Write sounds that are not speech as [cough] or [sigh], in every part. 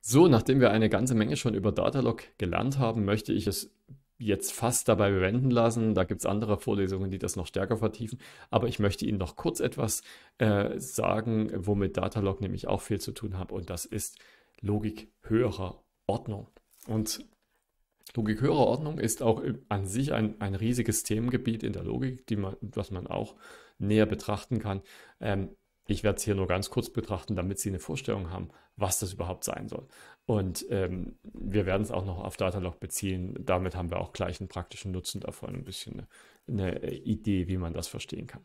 So, nachdem wir eine ganze Menge schon über Datalog gelernt haben, möchte ich es jetzt fast dabei bewenden lassen. Da gibt es andere Vorlesungen, die das noch stärker vertiefen. Aber ich möchte Ihnen noch kurz etwas äh, sagen, womit Datalog nämlich auch viel zu tun hat. Und das ist Logik höherer Ordnung. Und Logik höherer Ordnung ist auch an sich ein, ein riesiges Themengebiet in der Logik, die man, was man auch näher betrachten kann. Ähm, ich werde es hier nur ganz kurz betrachten, damit Sie eine Vorstellung haben, was das überhaupt sein soll. Und ähm, wir werden es auch noch auf Datalog beziehen. Damit haben wir auch gleich einen praktischen Nutzen davon, ein bisschen eine, eine Idee, wie man das verstehen kann.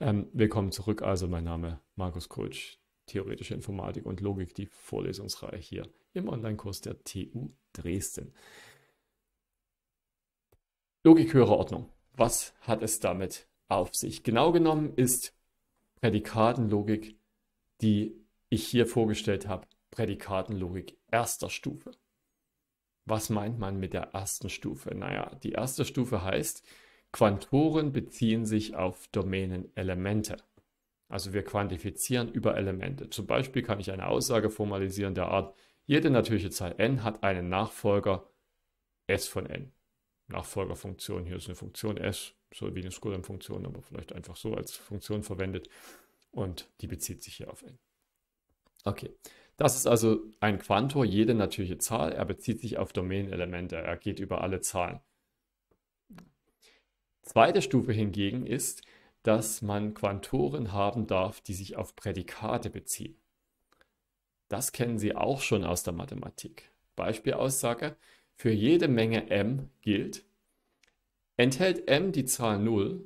Ähm, willkommen zurück. Also mein Name Markus Kulsch, Theoretische Informatik und Logik, die Vorlesungsreihe hier im Online-Kurs der TU Dresden. Logik höhere Ordnung. Was hat es damit auf sich? Genau genommen ist Prädikatenlogik, die ich hier vorgestellt habe, Prädikatenlogik erster Stufe. Was meint man mit der ersten Stufe? Naja, die erste Stufe heißt, Quantoren beziehen sich auf Domänenelemente. Also wir quantifizieren über Elemente. Zum Beispiel kann ich eine Aussage formalisieren der Art, jede natürliche Zahl n hat einen Nachfolger s von n. Nachfolgerfunktion, hier ist eine Funktion s, so wie eine Scoring-Funktion, aber vielleicht einfach so als Funktion verwendet. Und die bezieht sich hier auf n. Okay, das ist also ein Quantor, jede natürliche Zahl. Er bezieht sich auf Domänenelemente, er geht über alle Zahlen. Zweite Stufe hingegen ist, dass man Quantoren haben darf, die sich auf Prädikate beziehen. Das kennen Sie auch schon aus der Mathematik. Beispielaussage, für jede Menge m gilt, Enthält m die Zahl 0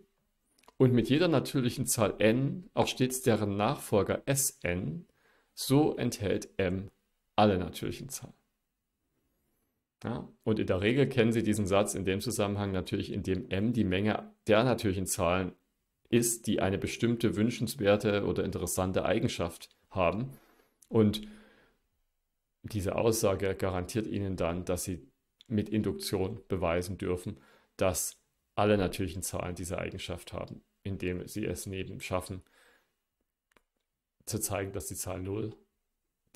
und mit jeder natürlichen Zahl n auch stets deren Nachfolger Sn, so enthält m alle natürlichen Zahlen. Ja, und in der Regel kennen Sie diesen Satz in dem Zusammenhang natürlich, in dem m die Menge der natürlichen Zahlen ist, die eine bestimmte wünschenswerte oder interessante Eigenschaft haben. Und diese Aussage garantiert Ihnen dann, dass Sie mit Induktion beweisen dürfen, dass alle natürlichen Zahlen diese Eigenschaft haben, indem sie es neben schaffen, zu zeigen, dass die Zahl 0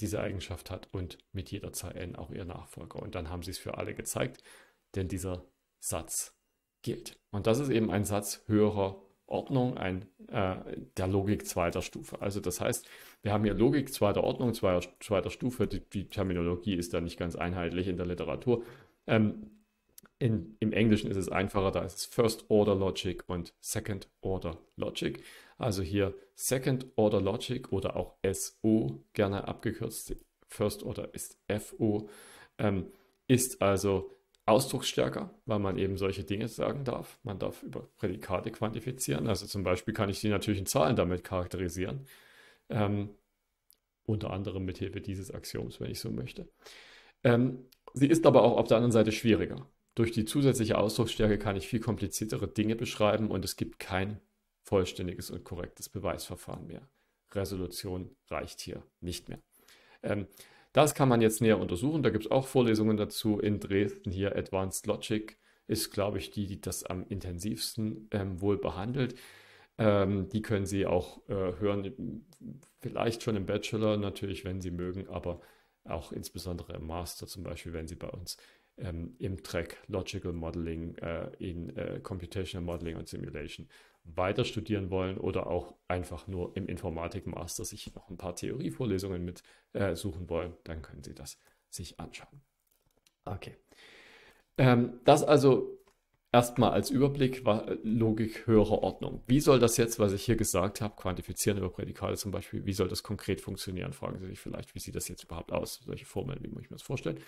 diese Eigenschaft hat und mit jeder Zahl n auch ihr Nachfolger. Und dann haben sie es für alle gezeigt, denn dieser Satz gilt. Und das ist eben ein Satz höherer Ordnung, ein, äh, der Logik zweiter Stufe. Also das heißt, wir haben hier Logik zweiter Ordnung, zweiter, zweiter Stufe. Die, die Terminologie ist da nicht ganz einheitlich in der Literatur. Ähm, in, Im Englischen ist es einfacher, da ist es First Order Logic und Second Order Logic. Also hier Second Order Logic oder auch SO, gerne abgekürzt. First Order ist FO, ähm, ist also ausdrucksstärker, weil man eben solche Dinge sagen darf. Man darf über Prädikate quantifizieren. Also zum Beispiel kann ich die natürlichen Zahlen damit charakterisieren. Ähm, unter anderem mit Hilfe dieses Axioms, wenn ich so möchte. Ähm, sie ist aber auch auf der anderen Seite schwieriger. Durch die zusätzliche Ausdrucksstärke kann ich viel kompliziertere Dinge beschreiben und es gibt kein vollständiges und korrektes Beweisverfahren mehr. Resolution reicht hier nicht mehr. Ähm, das kann man jetzt näher untersuchen. Da gibt es auch Vorlesungen dazu in Dresden hier. Advanced Logic ist, glaube ich, die, die das am intensivsten ähm, wohl behandelt. Ähm, die können Sie auch äh, hören, äh, vielleicht schon im Bachelor natürlich, wenn Sie mögen, aber auch insbesondere im Master zum Beispiel, wenn Sie bei uns ähm, im Track Logical Modeling, äh, in äh, Computational Modeling und Simulation weiter studieren wollen oder auch einfach nur im Informatik-Master sich noch ein paar Theorievorlesungen mit äh, suchen wollen, dann können Sie das sich anschauen. Okay. Ähm, das also Erstmal als Überblick Logik höherer Ordnung. Wie soll das jetzt, was ich hier gesagt habe, quantifizieren über Prädikate zum Beispiel, wie soll das konkret funktionieren? Fragen Sie sich vielleicht, wie sieht das jetzt überhaupt aus? Solche Formeln, wie muss ich mir das vorstellen?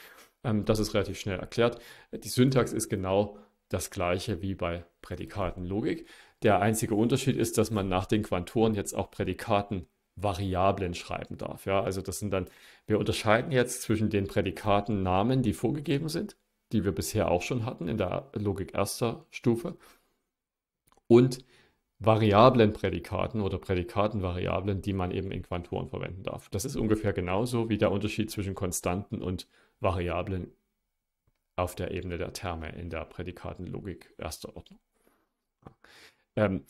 Ähm, das ist relativ schnell erklärt. Die Syntax ist genau das gleiche wie bei Prädikatenlogik. Der einzige Unterschied ist, dass man nach den Quantoren jetzt auch Prädikatenvariablen schreiben darf. Ja, also das sind dann, wir unterscheiden jetzt zwischen den Prädikatennamen, die vorgegeben sind, die wir bisher auch schon hatten in der Logik erster Stufe, und Variablenprädikaten oder Prädikatenvariablen, die man eben in Quantoren verwenden darf. Das ist ungefähr genauso wie der Unterschied zwischen Konstanten und Variablen auf der Ebene der Terme in der Prädikatenlogik erster Ordnung. Ähm,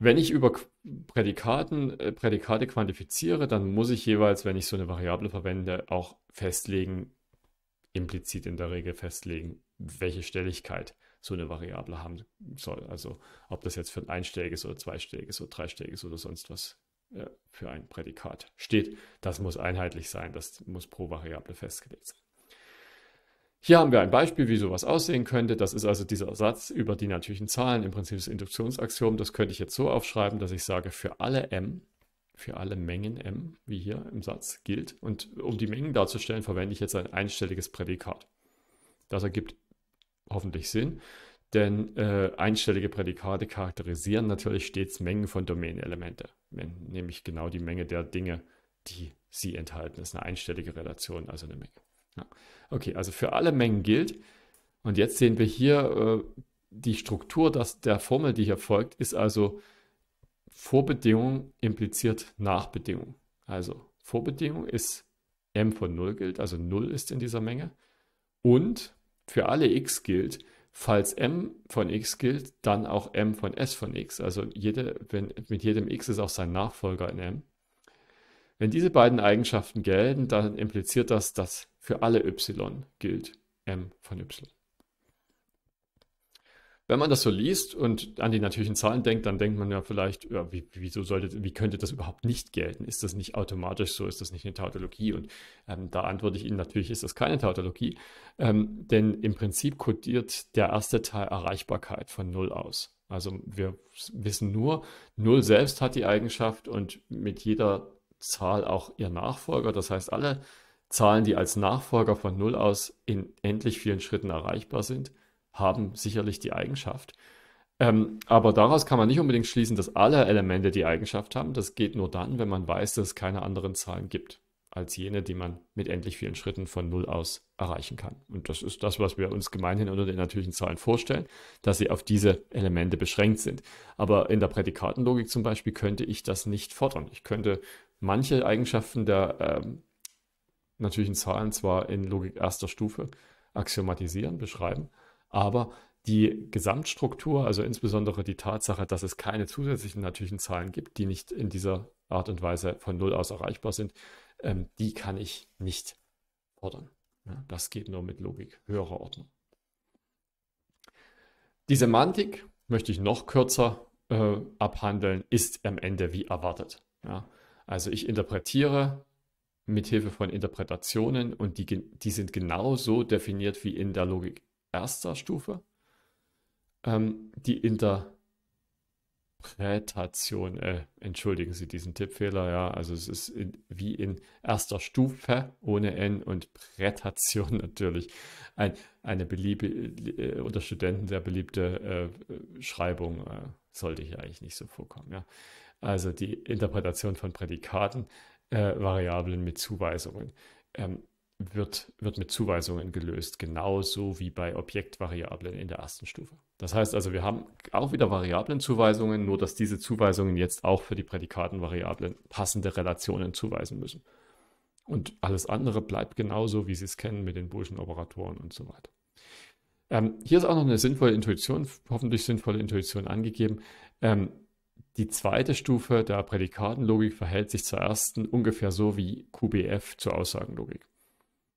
wenn ich über Prädikaten, äh, Prädikate quantifiziere, dann muss ich jeweils, wenn ich so eine Variable verwende, auch festlegen, implizit in der Regel festlegen, welche Stelligkeit so eine Variable haben soll. Also ob das jetzt für ein einstelliges oder zweistelliges oder dreistelliges oder sonst was äh, für ein Prädikat steht. Das muss einheitlich sein, das muss pro Variable festgelegt sein. Hier haben wir ein Beispiel, wie sowas aussehen könnte. Das ist also dieser Satz über die natürlichen Zahlen, im Prinzip das Induktionsaxiom. Das könnte ich jetzt so aufschreiben, dass ich sage, für alle m für alle Mengen m, wie hier im Satz, gilt. Und um die Mengen darzustellen, verwende ich jetzt ein einstelliges Prädikat. Das ergibt hoffentlich Sinn, denn äh, einstellige Prädikate charakterisieren natürlich stets Mengen von Domänenelemente, nämlich genau die Menge der Dinge, die sie enthalten. Das ist eine einstellige Relation, also eine Menge. Ja. Okay, also für alle Mengen gilt. Und jetzt sehen wir hier, äh, die Struktur dass der Formel, die hier folgt, ist also Vorbedingung impliziert Nachbedingung. Also Vorbedingung ist m von 0 gilt, also 0 ist in dieser Menge. Und für alle x gilt, falls m von x gilt, dann auch m von s von x. Also jede, wenn, mit jedem x ist auch sein Nachfolger in m. Wenn diese beiden Eigenschaften gelten, dann impliziert das, dass für alle y gilt m von y wenn man das so liest und an die natürlichen Zahlen denkt, dann denkt man ja vielleicht, ja, wie, wieso sollte, wie könnte das überhaupt nicht gelten? Ist das nicht automatisch so? Ist das nicht eine Tautologie? Und ähm, da antworte ich Ihnen natürlich, ist das keine Tautologie, ähm, denn im Prinzip kodiert der erste Teil Erreichbarkeit von Null aus. Also wir wissen nur, Null selbst hat die Eigenschaft und mit jeder Zahl auch ihr Nachfolger. Das heißt, alle Zahlen, die als Nachfolger von Null aus in endlich vielen Schritten erreichbar sind, haben sicherlich die Eigenschaft. Ähm, aber daraus kann man nicht unbedingt schließen, dass alle Elemente die Eigenschaft haben. Das geht nur dann, wenn man weiß, dass es keine anderen Zahlen gibt als jene, die man mit endlich vielen Schritten von Null aus erreichen kann. Und das ist das, was wir uns gemeinhin unter den natürlichen Zahlen vorstellen, dass sie auf diese Elemente beschränkt sind. Aber in der Prädikatenlogik zum Beispiel könnte ich das nicht fordern. Ich könnte manche Eigenschaften der ähm, natürlichen Zahlen zwar in Logik erster Stufe axiomatisieren, beschreiben, aber die Gesamtstruktur, also insbesondere die Tatsache, dass es keine zusätzlichen natürlichen Zahlen gibt, die nicht in dieser Art und Weise von Null aus erreichbar sind, ähm, die kann ich nicht fordern. Ja, das geht nur mit Logik höherer Ordnung. Die Semantik möchte ich noch kürzer äh, abhandeln, ist am Ende wie erwartet. Ja? Also ich interpretiere mit Hilfe von Interpretationen und die, die sind genauso definiert wie in der Logik erster Stufe, ähm, die Interpretation, äh, entschuldigen Sie diesen Tippfehler, ja, also es ist in, wie in erster Stufe ohne N und Prätation [laughs] natürlich ein, eine beliebe, äh, unter Studenten sehr beliebte äh, Schreibung, äh, sollte hier eigentlich nicht so vorkommen, ja. Also die Interpretation von Prädikaten, äh, Variablen mit Zuweisungen. Ähm, wird, wird mit Zuweisungen gelöst, genauso wie bei Objektvariablen in der ersten Stufe. Das heißt also, wir haben auch wieder Variablenzuweisungen, nur dass diese Zuweisungen jetzt auch für die Prädikatenvariablen passende Relationen zuweisen müssen. Und alles andere bleibt genauso, wie Sie es kennen mit den boolschen Operatoren und so weiter. Ähm, hier ist auch noch eine sinnvolle Intuition, hoffentlich sinnvolle Intuition angegeben. Ähm, die zweite Stufe der Prädikatenlogik verhält sich zur ersten ungefähr so wie QBF zur Aussagenlogik.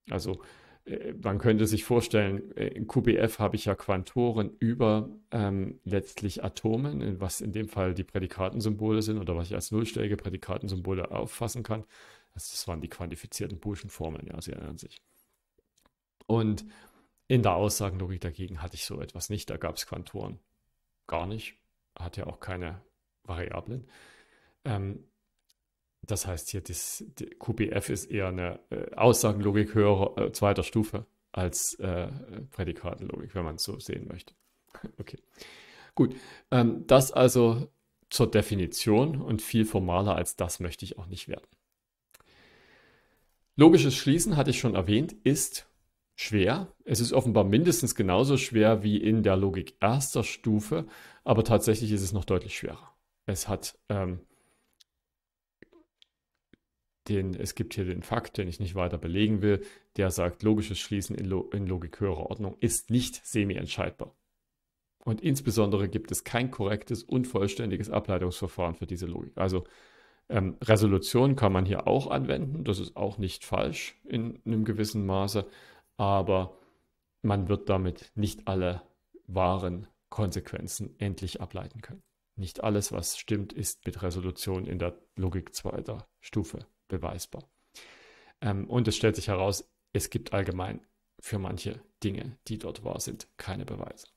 Also äh, man könnte sich vorstellen, äh, in QBF habe ich ja Quantoren über ähm, letztlich Atomen, was in dem Fall die Prädikatensymbole sind oder was ich als nullstellige Prädikatensymbole auffassen kann. das waren die quantifizierten Boolschen Formeln, ja, Sie erinnern sich. Und in der Aussagenlogik dagegen hatte ich so etwas nicht. Da gab es Quantoren gar nicht, hat ja auch keine Variablen. Ähm, das heißt hier, das, QBF ist eher eine äh, Aussagenlogik höherer, äh, zweiter Stufe als äh, Prädikatenlogik, wenn man es so sehen möchte. [laughs] Okay, gut. Ähm, das also zur Definition und viel formaler als das möchte ich auch nicht werden. Logisches Schließen, hatte ich schon erwähnt, ist schwer. Es ist offenbar mindestens genauso schwer wie in der Logik erster Stufe, aber tatsächlich ist es noch deutlich schwerer. Es hat ähm, den, es gibt hier den Fakt, den ich nicht weiter belegen will, der sagt, logisches Schließen in, Lo in Logik höherer Ordnung ist nicht semi-entscheidbar. Und insbesondere gibt es kein korrektes und vollständiges Ableitungsverfahren für diese Logik. Also ähm, Resolution kann man hier auch anwenden, das ist auch nicht falsch in einem gewissen Maße, aber man wird damit nicht alle wahren Konsequenzen endlich ableiten können. Nicht alles, was stimmt, ist mit Resolution in der Logik zweiter Stufe beweisbar. Ähm, und es stellt sich heraus, es gibt allgemein für manche Dinge, die dort wahr sind, keine Beweise.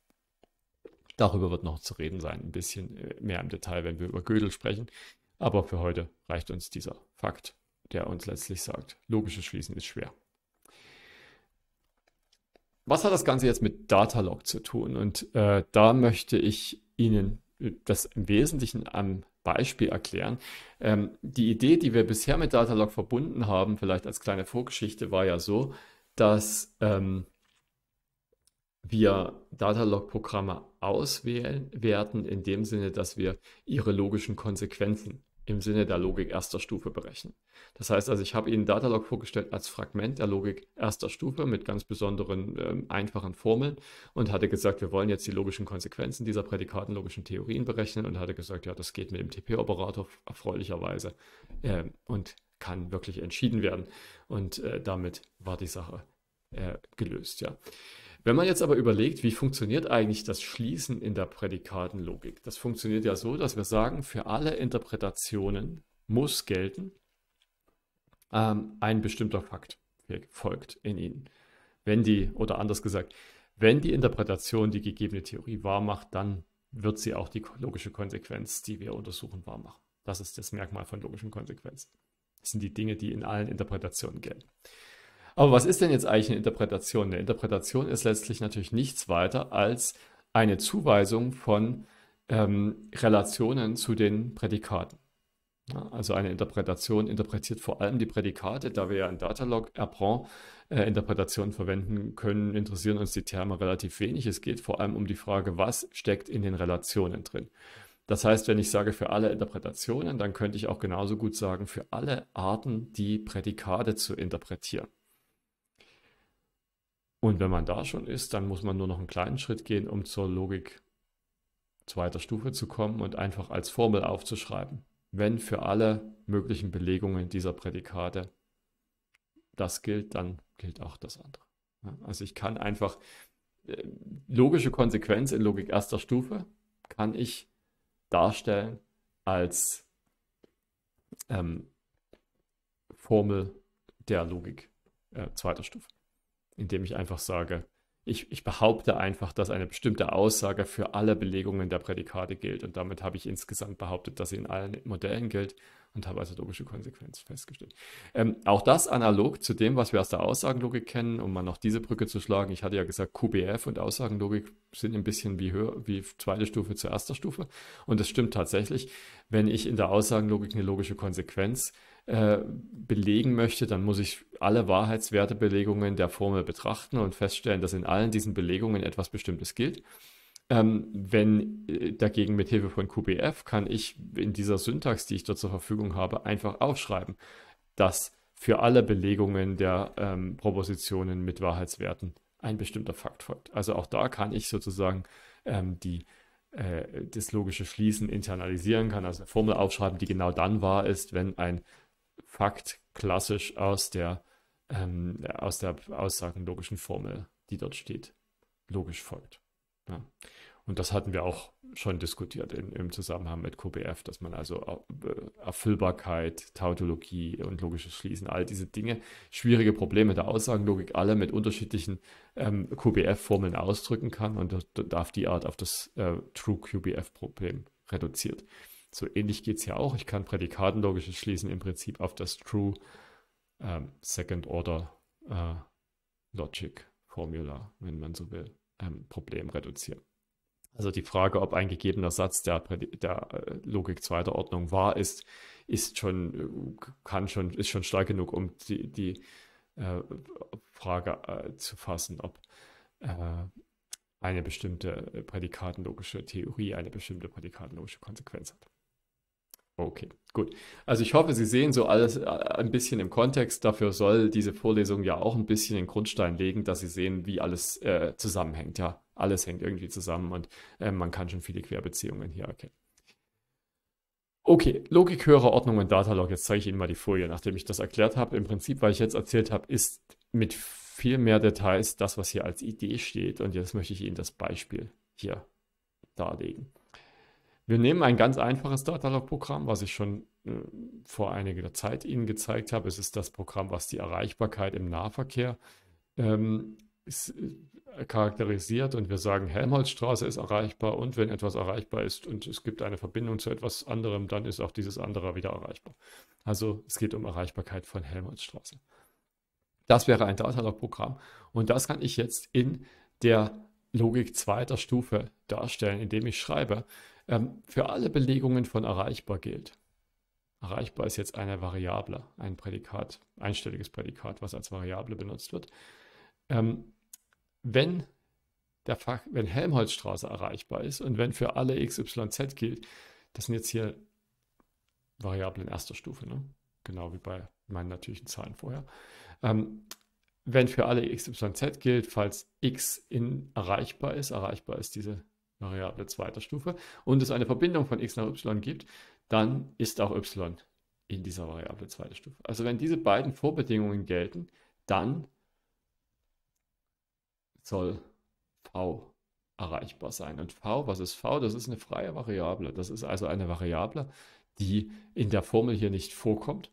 Darüber wird noch zu reden sein, ein bisschen äh, mehr im Detail, wenn wir über Gödel sprechen. Aber für heute reicht uns dieser Fakt, der uns letztlich sagt, logisches Schließen ist schwer. Was hat das Ganze jetzt mit Datalog zu tun? Und äh, da möchte ich Ihnen äh, das im Wesentlichen am Beispiel erklären. Ähm, die Idee, die wir bisher mit Datalog verbunden haben, vielleicht als kleine Vorgeschichte, war ja so, dass ähm, wir Datalog-Programme auswählen werden, in dem Sinne, dass wir ihre logischen Konsequenzen im Sinne der Logik erster Stufe berechnen. Das heißt also, ich habe Ihnen Datalog vorgestellt als Fragment der Logik erster Stufe mit ganz besonderen ähm, einfachen Formeln und hatte gesagt, wir wollen jetzt die logischen Konsequenzen dieser prädikatenlogischen Theorien berechnen und hatte gesagt, ja, das geht mit dem TP-Operator erfreulicherweise äh, und kann wirklich entschieden werden. Und äh, damit war die Sache äh, gelöst, ja. Wenn man jetzt aber überlegt, wie funktioniert eigentlich das Schließen in der Prädikatenlogik? Das funktioniert ja so, dass wir sagen, für alle Interpretationen muss gelten ähm, ein bestimmter Fakt folgt in ihnen. Wenn die, oder anders gesagt, wenn die Interpretation die gegebene Theorie wahr macht, dann wird sie auch die logische Konsequenz, die wir untersuchen, wahr machen. Das ist das Merkmal von logischen Konsequenzen. Das sind die Dinge, die in allen Interpretationen gelten. Aber was ist denn jetzt eigentlich eine Interpretation? Eine Interpretation ist letztlich natürlich nichts weiter als eine Zuweisung von ähm, Relationen zu den Prädikaten. also eine Interpretation interpretiert vor allem die Prädikate, da wir ja in Datalog äh, Apprend äh, Interpretationen verwenden können, interessieren uns die Terme relativ wenig. Es geht vor allem um die Frage, was steckt in den Relationen drin. Das heißt, wenn ich sage für alle Interpretationen, dann könnte ich auch genauso gut sagen für alle Arten, die Prädikate zu interpretieren. Und wenn man da schon ist, dann muss man nur noch einen kleinen Schritt gehen, um zur Logik zweiter Stufe zu kommen und einfach als Formel aufzuschreiben. Wenn für alle möglichen Belegungen dieser Prädikate das gilt, dann gilt auch das andere. Also ich kann einfach äh, logische Konsequenz in Logik erster Stufe kann ich darstellen als ähm, Formel der Logik äh, zweiter Stufe indem ich einfach sage, ich, ich, behaupte einfach, dass eine bestimmte Aussage für alle Belegungen der Prädikate gilt. Und damit habe ich insgesamt behauptet, dass sie in allen Modellen gilt und habe also logische Konsequenz festgestellt. Ähm, auch das analog zu dem, was wir aus der Aussagenlogik kennen, um mal noch diese Brücke zu schlagen. Ich hatte ja gesagt, QBF und Aussagenlogik sind ein bisschen wie, höher, wie zweite Stufe zu erster Stufe. Und das stimmt tatsächlich. Wenn ich in der Aussagenlogik eine logische Konsequenz äh, äh, belegen möchte, dann muss ich alle Wahrheitswertebelegungen der Formel betrachten und feststellen, dass in allen diesen Belegungen etwas Bestimmtes gilt. Ähm, wenn äh, dagegen mit Hilfe von QBF kann ich in dieser Syntax, die ich dort zur Verfügung habe, einfach aufschreiben, dass für alle Belegungen der ähm, Propositionen mit Wahrheitswerten ein bestimmter Fakt folgt. Also auch da kann ich sozusagen ähm, die, äh, das logische Schließen internalisieren, kann also eine Formel aufschreiben, die genau dann wahr ist, wenn ein Fakt klassisch aus der, ähm, aus der aussagenlogischen Formel, die dort steht, logisch folgt. Ja. Und das hatten wir auch schon diskutiert in, im Zusammenhang mit QBF, dass man also äh, Erfüllbarkeit, Tautologie und logisches Schließen, all diese Dinge, schwierige Probleme der Aussagenlogik, alle mit unterschiedlichen ähm, QBF-Formeln ausdrücken kann und darf die Art auf das äh, True QBF-Problem reduziert. So ähnlich geht es ja auch. Ich kann Prädikatenlogisches schließen im Prinzip auf das True ähm, Second Order äh, Logic Formula, wenn man so will, ähm, Problem reduzieren. Also die Frage, ob ein gegebener Satz der, der äh, Logik zweiter Ordnung wahr ist, ist schon, äh, kann schon, ist schon stark genug, um die, die äh, Frage äh, zu fassen, ob äh, eine bestimmte prädikatenlogische Theorie eine bestimmte prädikatenlogische Konsequenz hat. Okay, gut. Also ich hoffe, Sie sehen so alles äh, ein bisschen im Kontext. Dafür soll diese Vorlesung ja auch ein bisschen den Grundstein legen, dass Sie sehen, wie alles äh, zusammenhängt. Ja, alles hängt irgendwie zusammen und äh, man kann schon viele Querbeziehungen hier erkennen. Okay, Logik höherer Ordnung und Datalog. Jetzt zeige ich Ihnen mal die Folie, nachdem ich das erklärt habe. Im Prinzip, was ich jetzt erzählt habe, ist mit viel mehr Details das, was hier als Idee steht. Und jetzt möchte ich Ihnen das Beispiel hier darlegen. Wir nehmen ein ganz einfaches datalog programm was ich schon äh, vor einiger Zeit Ihnen gezeigt habe. Es ist das Programm, was die Erreichbarkeit im Nahverkehr ähm, ist, äh, charakterisiert. Und wir sagen, Helmholtzstraße ist erreichbar und wenn etwas erreichbar ist und es gibt eine Verbindung zu etwas anderem, dann ist auch dieses andere wieder erreichbar. Also es geht um Erreichbarkeit von Helmholtzstraße. Das wäre ein datalog programm Und das kann ich jetzt in der Logik zweiter Stufe darstellen, indem ich schreibe, ähm, für alle Belegungen von erreichbar gilt. Erreichbar ist jetzt eine Variable, ein Prädikat, einstelliges Prädikat, was als Variable benutzt wird. Ähm, wenn, der Fach, wenn Helmholtzstraße erreichbar ist und wenn für alle XYZ gilt, das sind jetzt hier Variablen erster Stufe, ne? genau wie bei meinen natürlichen Zahlen vorher. Ähm, wenn für alle XYZ gilt, falls X in erreichbar ist, erreichbar ist diese Variable zweiter Stufe und es eine Verbindung von x nach y gibt, dann ist auch y in dieser Variable zweiter Stufe. Also wenn diese beiden Vorbedingungen gelten, dann soll v erreichbar sein. Und v, was ist v? Das ist eine freie Variable. Das ist also eine Variable, die in der Formel hier nicht vorkommt,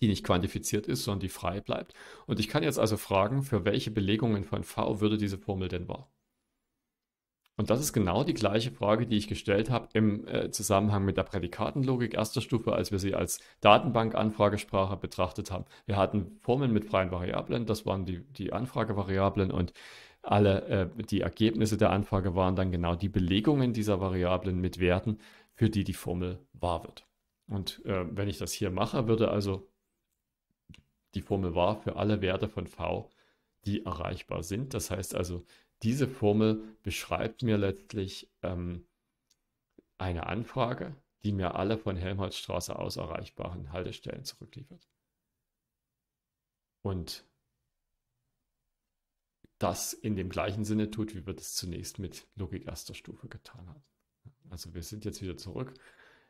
die nicht quantifiziert ist, sondern die frei bleibt. Und ich kann jetzt also fragen, für welche Belegungen von v würde diese Formel denn wahr? Und das ist genau die gleiche Frage, die ich gestellt habe im äh, Zusammenhang mit der Prädikatenlogik erster Stufe, als wir sie als Datenbank-Anfragesprache betrachtet haben. Wir hatten Formeln mit freien Variablen, das waren die, die Anfragevariablen und alle äh, die Ergebnisse der Anfrage waren dann genau die Belegungen dieser Variablen mit Werten, für die die Formel wahr wird. Und äh, wenn ich das hier mache, würde also die Formel wahr für alle Werte von v, die erreichbar sind. Das heißt also, diese Formel beschreibt mir letztlich ähm, eine Anfrage, die mir alle von Helmholtzstraße aus erreichbaren Haltestellen zurückliefert. Und das in dem gleichen Sinne tut, wie wir das zunächst mit Logik erster Stufe getan haben. Also wir sind jetzt wieder zurück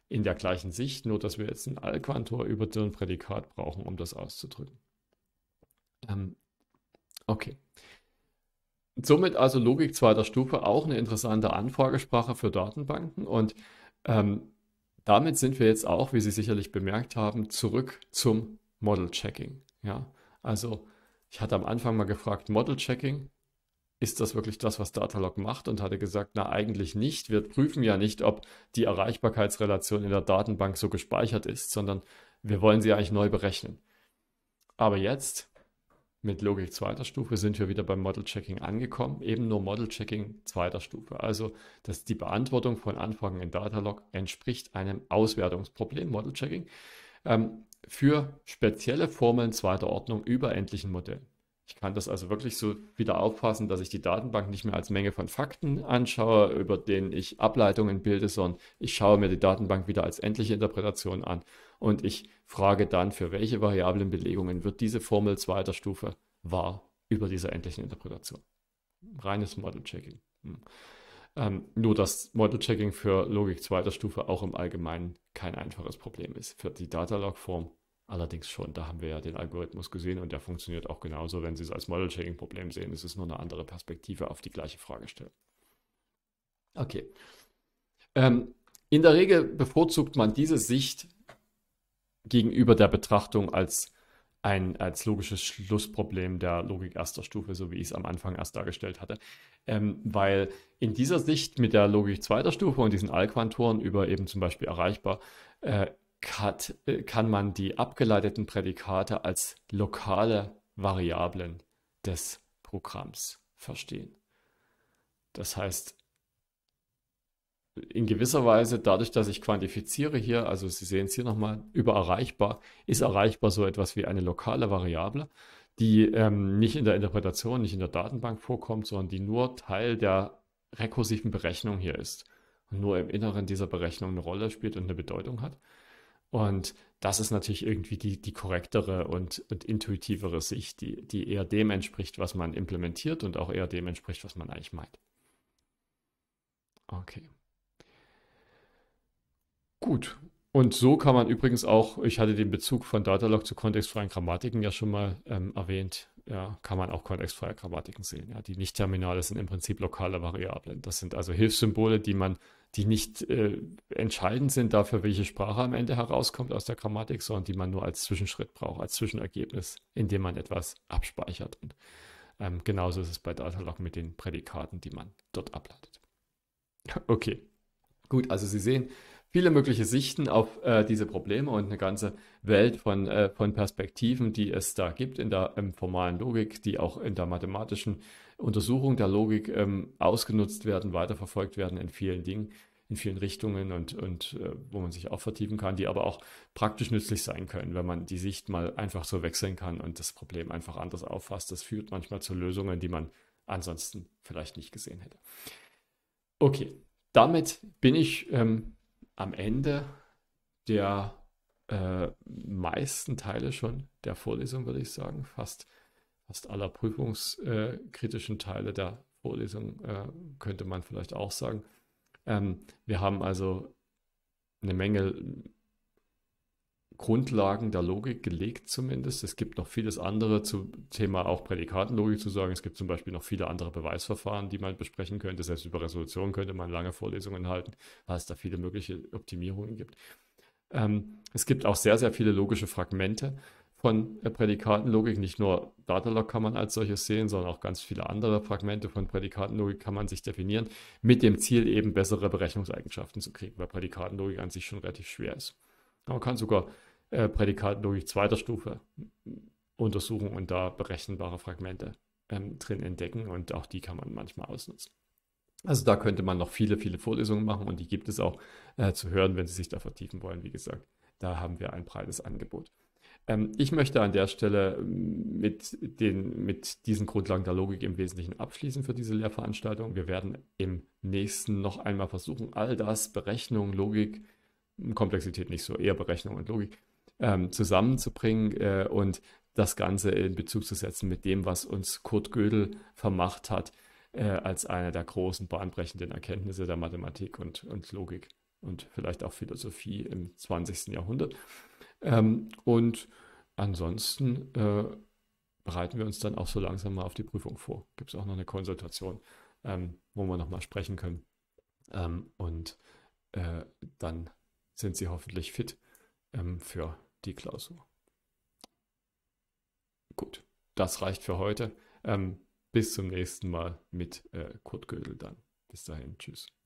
in der gleichen Sicht, nur dass wir jetzt ein Allquantor über den Prädikat brauchen, um das auszudrücken. Ähm, okay somit also Logik zweiter Stufe auch eine interessante Anfragesprache für Datenbanken und ähm, damit sind wir jetzt auch, wie Sie sicherlich bemerkt haben, zurück zum Model Checking. Ja, also ich hatte am Anfang mal gefragt, Model Checking, ist das wirklich das, was Datalog macht? Und hatte gesagt, na eigentlich nicht. Wir prüfen ja nicht, ob die Erreichbarkeitsrelation in der Datenbank so gespeichert ist, sondern wir wollen sie eigentlich neu berechnen. Aber jetzt mit Logik zweiter Stufe sind wir wieder beim Model Checking angekommen, eben nur Model Checking zweiter Stufe. Also, dass die Beantwortung von Anfragen in Datalog entspricht einem Auswertungsproblem, Model Checking, ähm, für spezielle Formeln zweiter Ordnung über endlichen Modellen. Ich kann das also wirklich so wieder auffassen, dass ich die Datenbank nicht mehr als Menge von Fakten anschaue, über denen ich Ableitungen bilde, sondern ich schaue mir die Datenbank wieder als endliche Interpretation an und ich frage dann, für welche variablen Belegungen wird diese Formel zweiter Stufe wahr über dieser endlichen Interpretation. Reines Model-Checking. Hm. Ähm, nur, dass Model-Checking für Logik zweiter Stufe auch im Allgemeinen kein einfaches Problem ist. Für die Datalog-Form allerdings schon. Da haben wir ja den Algorithmus gesehen und der funktioniert auch genauso, wenn Sie es als Model-Checking-Problem sehen. Es ist nur eine andere Perspektive auf die gleiche Fragestellung. Okay. Ähm, in der Regel bevorzugt man diese Sicht gegenüber der Betrachtung als ein als logisches Schlussproblem der Logik erster Stufe, so wie ich es am Anfang erst dargestellt hatte. Ähm, weil in dieser Sicht mit der Logik zweiter Stufe und diesen Allquantoren über eben zum Beispiel erreichbar, äh, hat, äh, kann man die abgeleiteten Prädikate als lokale Variablen des Programms verstehen. Das heißt, in gewisser Weise dadurch, dass ich quantifiziere hier, also Sie sehen es hier nochmal, über erreichbar, ist erreichbar so etwas wie eine lokale Variable, die ähm, nicht in der Interpretation, nicht in der Datenbank vorkommt, sondern die nur Teil der rekursiven Berechnung hier ist und nur im Inneren dieser Berechnung eine Rolle spielt und eine Bedeutung hat. Und das ist natürlich irgendwie die, die korrektere und, und intuitivere Sicht, die, die eher dem entspricht, was man implementiert und auch eher dem entspricht, was man eigentlich meint. Okay. Gut. Und so kann man übrigens auch, ich hatte den Bezug von Datalog zu kontextfreien Grammatiken ja schon mal ähm, erwähnt, ja, kann man auch kontextfreie Grammatiken sehen. Ja. Die Nicht-Terminale sind im Prinzip lokale Variablen. Das sind also Hilfssymbole, die man, die nicht äh, entscheidend sind dafür, welche Sprache am Ende herauskommt aus der Grammatik, sondern die man nur als Zwischenschritt braucht, als Zwischenergebnis, indem man etwas abspeichert. Und ähm, genauso ist es bei Datalog mit den Prädikaten, die man dort ableitet. [laughs] Okay. Gut, also Sie sehen, viele mögliche Sichten auf äh, diese Probleme und eine ganze Welt von, äh, von Perspektiven, die es da gibt in der ähm, formalen Logik, die auch in der mathematischen Untersuchung der Logik ähm, ausgenutzt werden, weiterverfolgt werden in vielen Dingen, in vielen Richtungen und, und äh, wo man sich auch vertiefen kann, die aber auch praktisch nützlich sein können, wenn man die Sicht mal einfach so wechseln kann und das Problem einfach anders auffasst. Das führt manchmal zu Lösungen, die man ansonsten vielleicht nicht gesehen hätte. Okay, damit bin ich ähm, am Ende der äh, meisten Teile schon der Vorlesung, würde ich sagen, fast, fast aller prüfungskritischen äh, Teile der Vorlesung äh, könnte man vielleicht auch sagen. Ähm, wir haben also eine Menge Grundlagen der Logik gelegt zumindest. Es gibt noch vieles andere zum Thema auch Prädikatenlogik zu sagen. Es gibt zum Beispiel noch viele andere Beweisverfahren, die man besprechen könnte. Selbst über Resolution könnte man lange Vorlesungen halten, weil es da viele mögliche Optimierungen gibt. Ähm, es gibt auch sehr, sehr viele logische Fragmente von äh, Prädikatenlogik. Nicht nur Datalog kann man als solches sehen, sondern auch ganz viele andere Fragmente von Prädikatenlogik kann man sich definieren, mit dem Ziel eben bessere Berechnungseigenschaften zu kriegen, weil Prädikatenlogik an sich schon relativ schwer ist. Man kann sogar äh, Prädikatlogik zweiter Stufe untersuchen und da berechenbare Fragmente ähm, drin entdecken und auch die kann man manchmal ausnutzen. Also da könnte man noch viele, viele Vorlesungen machen und die gibt es auch äh, zu hören, wenn Sie sich da vertiefen wollen. Wie gesagt, da haben wir ein breites Angebot. Ähm, ich möchte an der Stelle ähm, mit, den, mit diesen Grundlagen der Logik im Wesentlichen abschließen für diese Lehrveranstaltung. Wir werden im nächsten noch einmal versuchen, all das, Berechnung, Logik, Komplexität nicht so, eher Berechnung und Logik, ähm, zusammenzubringen äh, und das Ganze in Bezug zu setzen mit dem, was uns Kurt Gödel vermacht hat, äh, als einer der großen bahnbrechenden Erkenntnisse der Mathematik und, und Logik und vielleicht auch Philosophie im 20. Jahrhundert. Ähm, und ansonsten äh, bereiten wir uns dann auch so langsam mal auf die Prüfung vor. Gibt es auch noch eine Konsultation, ähm, wo wir nochmal sprechen können. Ähm, und äh, dann sind Sie hoffentlich fit ähm, für die die Klausur. Gut, das reicht für heute. Ähm, bis zum nächsten Mal mit äh, Kurt Gödel dann. Bis dahin, tschüss.